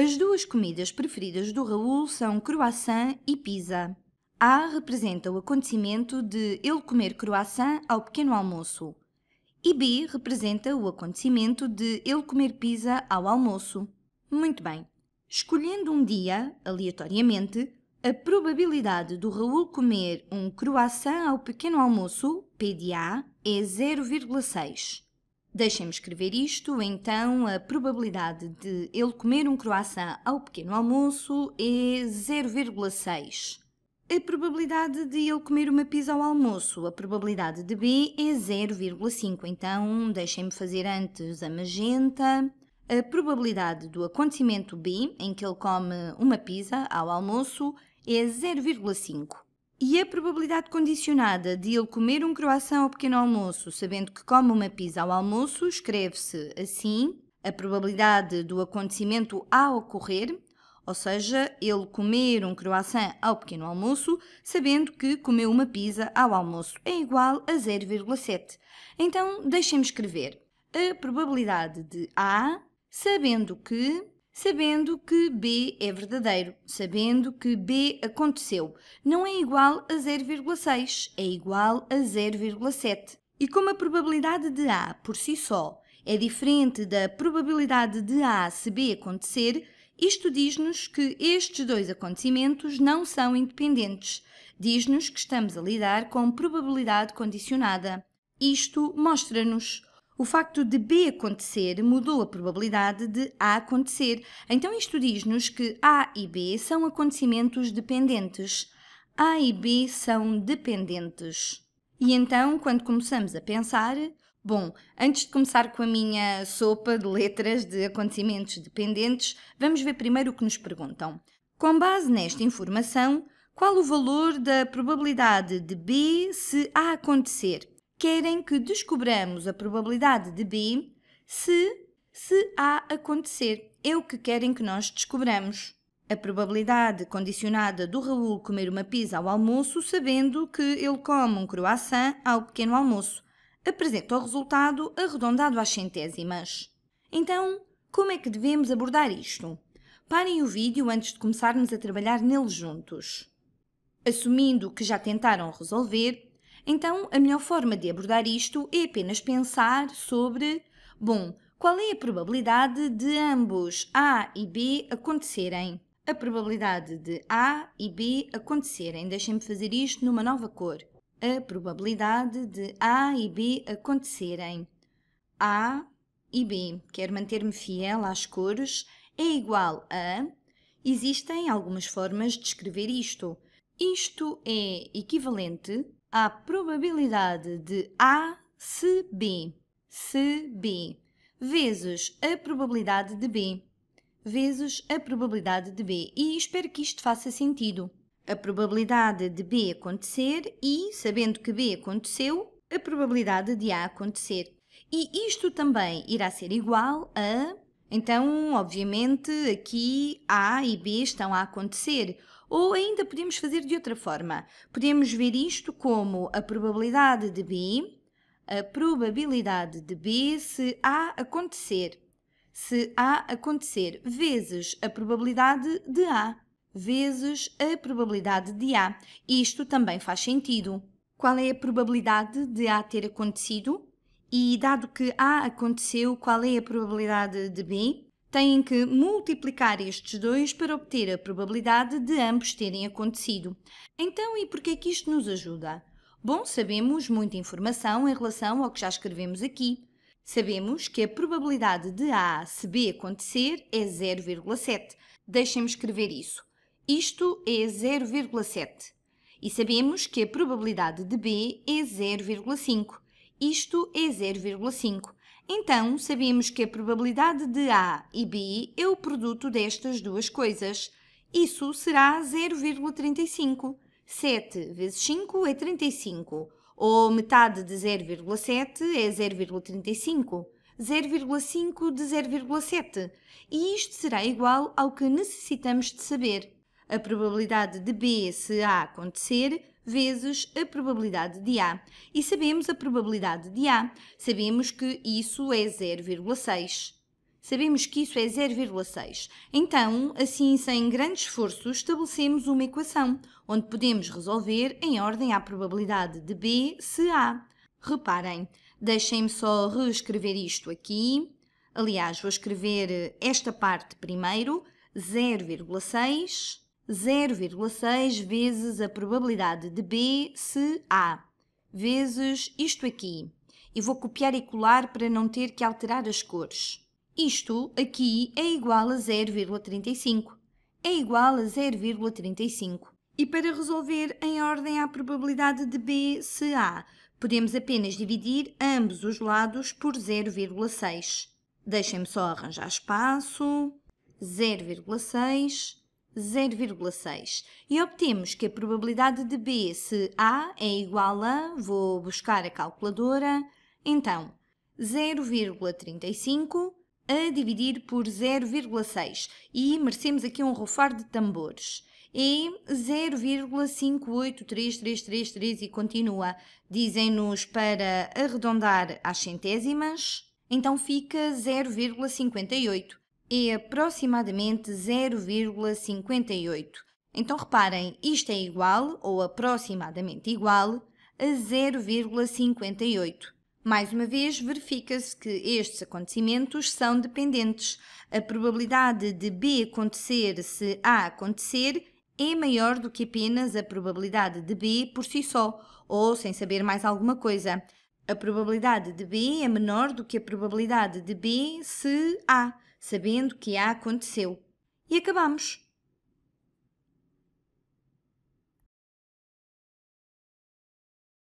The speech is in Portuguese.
As duas comidas preferidas do Raul são croissant e pizza. A representa o acontecimento de ele comer croissant ao pequeno almoço e B representa o acontecimento de ele comer pizza ao almoço. Muito bem. Escolhendo um dia, aleatoriamente, a probabilidade do Raul comer um croissant ao pequeno almoço, PDA, é 0,6. Deixem-me escrever isto, então a probabilidade de ele comer um croissant ao pequeno almoço é 0,6. A probabilidade de ele comer uma pizza ao almoço, a probabilidade de B é 0,5. Então, deixem-me fazer antes a magenta. A probabilidade do acontecimento B, em que ele come uma pizza ao almoço, é 0,5. E a probabilidade condicionada de ele comer um croissant ao pequeno almoço, sabendo que come uma pizza ao almoço, escreve-se assim: a probabilidade do acontecimento a ocorrer, ou seja, ele comer um croissant ao pequeno almoço, sabendo que comeu uma pizza ao almoço, é igual a 0,7. Então, deixem-me escrever a probabilidade de A, sabendo que sabendo que B é verdadeiro, sabendo que B aconteceu, não é igual a 0,6, é igual a 0,7. E como a probabilidade de A por si só é diferente da probabilidade de A se B acontecer, isto diz-nos que estes dois acontecimentos não são independentes. Diz-nos que estamos a lidar com probabilidade condicionada. Isto mostra-nos o facto de B acontecer mudou a probabilidade de A acontecer. Então isto diz-nos que A e B são acontecimentos dependentes. A e B são dependentes. E então, quando começamos a pensar, Bom, antes de começar com a minha sopa de letras de acontecimentos dependentes, vamos ver primeiro o que nos perguntam. Com base nesta informação, qual o valor da probabilidade de B se A acontecer? querem que descobramos a probabilidade de B se, se A acontecer. É o que querem que nós descobramos. A probabilidade condicionada do Raul comer uma pizza ao almoço, sabendo que ele come um croissant ao pequeno almoço. Apresenta o resultado arredondado às centésimas. Então, como é que devemos abordar isto? Parem o vídeo antes de começarmos a trabalhar nele juntos. Assumindo que já tentaram resolver, então, a melhor forma de abordar isto é apenas pensar sobre, bom, qual é a probabilidade de ambos A e B acontecerem? A probabilidade de A e B acontecerem. Deixem-me fazer isto numa nova cor. A probabilidade de A e B acontecerem. A e B, quero manter-me fiel às cores, é igual a. Existem algumas formas de escrever isto. Isto é equivalente a probabilidade de A se B, se B, vezes a probabilidade de B, vezes a probabilidade de B. E espero que isto faça sentido. A probabilidade de B acontecer e, sabendo que B aconteceu, a probabilidade de A acontecer. E isto também irá ser igual a. Então, obviamente, aqui A e B estão a acontecer, ou ainda podemos fazer de outra forma. Podemos ver isto como a probabilidade de B, a probabilidade de B se A acontecer. Se A acontecer vezes a probabilidade de A vezes a probabilidade de A. Isto também faz sentido. Qual é a probabilidade de A ter acontecido? E dado que A aconteceu, qual é a probabilidade de B? têm que multiplicar estes dois para obter a probabilidade de ambos terem acontecido. Então, e por que é que isto nos ajuda? Bom, sabemos muita informação em relação ao que já escrevemos aqui. Sabemos que a probabilidade de A se B acontecer é 0,7. Deixem-me escrever isso. Isto é 0,7. E sabemos que a probabilidade de B é 0,5. Isto é 0,5. Então, sabemos que a probabilidade de A e B é o produto destas duas coisas. Isso será 0,35. 7 vezes 5 é 35. Ou metade de 0,7 é 0,35. 0,5 de 0,7. E isto será igual ao que necessitamos de saber. A probabilidade de B se A acontecer vezes a probabilidade de A. E sabemos a probabilidade de A. Sabemos que isso é 0,6. Sabemos que isso é 0,6. Então, assim, sem grande esforço, estabelecemos uma equação, onde podemos resolver em ordem à probabilidade de B se A. Reparem, deixem-me só reescrever isto aqui. Aliás, vou escrever esta parte primeiro, 0,6 0,6 vezes a probabilidade de B se A, vezes isto aqui. E vou copiar e colar para não ter que alterar as cores. Isto aqui é igual a 0,35. É igual a 0,35. E para resolver em ordem à probabilidade de B se A, podemos apenas dividir ambos os lados por 0,6. Deixem-me só arranjar espaço. 0,6 0,6 e obtemos que a probabilidade de B se A é igual a, vou buscar a calculadora, então 0,35 a dividir por 0,6 e merecemos aqui um rufar de tambores. E 0,583333 e continua. Dizem-nos para arredondar às centésimas, então fica 0,58 é aproximadamente 0,58. Então reparem, isto é igual, ou aproximadamente igual, a 0,58. Mais uma vez, verifica-se que estes acontecimentos são dependentes. A probabilidade de B acontecer se A acontecer é maior do que apenas a probabilidade de B por si só, ou sem saber mais alguma coisa. A probabilidade de B é menor do que a probabilidade de B se A, sabendo que A aconteceu. E acabamos.